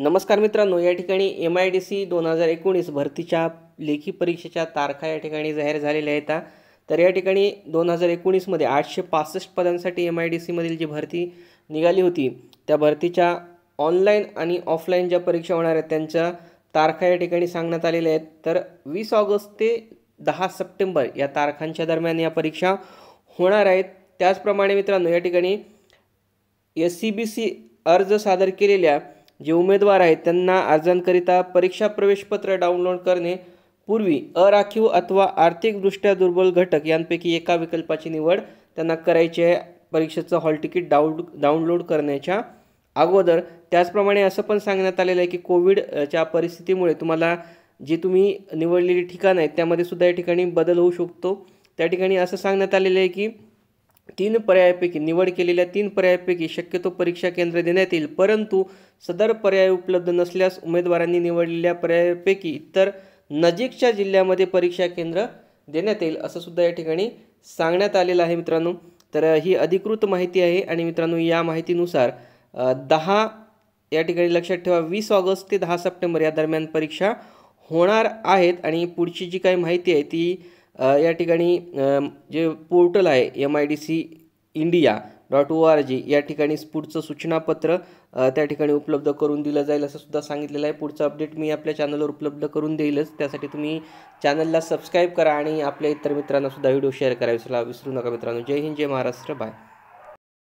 नमस्कार मित्रांनो या ठिकाणी एम आय डी सी दोन हजार एकोणीस भरतीच्या लेखी परीक्षेच्या तारखा या ठिकाणी जाहीर झालेल्या आहेत तर या ठिकाणी दोन हजार एकोणीसमध्ये आठशे पासष्ट पदांसाठी एम आय डी सीमधील जी भरती निघाली होती त्या भरतीच्या ऑनलाईन आणि ऑफलाईन ज्या परीक्षा होणार आहेत त्यांच्या तारखा या ठिकाणी सांगण्यात आलेल्या आहेत तर वीस ऑगस्ट ते दहा सप्टेंबर या तारखांच्या दरम्यान या परीक्षा होणार आहेत त्याचप्रमाणे मित्रांनो या ठिकाणी एस सी बी सी अर्ज सादर केलेल्या जे उमेदवार आहेत त्यांना अर्जांकरिता परीक्षा प्रवेशपत्र डाउनलोड करणे पूर्वी अराखीव अथवा आर्थिकदृष्ट्या दुर्बल घटक यांपैकी एका विकल्पाची निवड त्यांना करायची आहे परीक्षेचं हॉल तिकीट डाउनलोड करण्याच्या अगोदर त्याचप्रमाणे असं पण सांगण्यात आलेलं आहे की कोविडच्या परिस्थितीमुळे तुम्हाला जी तुम्ही निवडलेली ठिकाणं आहेत त्यामध्ये सुद्धा या ठिकाणी बदल होऊ शकतो त्या ठिकाणी असं सांगण्यात आलेलं आहे की तीन पर्यायापैकी निवड केलेल्या तीन पर्यायापैकी शक्यतो परीक्षा केंद्र देण्यात येईल परंतु सदर पर्याय उपलब्ध नसल्यास उमेदवारांनी निवडलेल्या पर्यायापैकी इतर नजीकच्या जिल्ह्यामध्ये परीक्षा केंद्र देण्यात येईल असं सुद्धा या ठिकाणी सांगण्यात आलेलं आहे मित्रांनो तर ही अधिकृत माहिती आहे आणि मित्रांनो या माहितीनुसार दहा या ठिकाणी लक्षात ठेवा वीस ऑगस्ट ते दहा सप्टेंबर या दरम्यान परीक्षा होणार आहेत आणि पुढची जी काही माहिती आहे ती या ठिकाणी जे पोर्टल आहे M I D C India dot O R G या ठिकाणी पुढचं सूचनापत्र त्या ठिकाणी उपलब्ध करून दिलं जाईल असं सुद्धा सांगितलेलं आहे पुढचं अपडेट मी आपल्या चॅनलवर उपलब्ध करून देईलच त्यासाठी तुम्ही चॅनलला सबस्क्राईब करा आणि आपल्या इतर मित्रांनासुद्धा व्हिडिओ शेअर विसरा विसरू नका मित्रांनो जय हिंद जय महाराष्ट्र बाय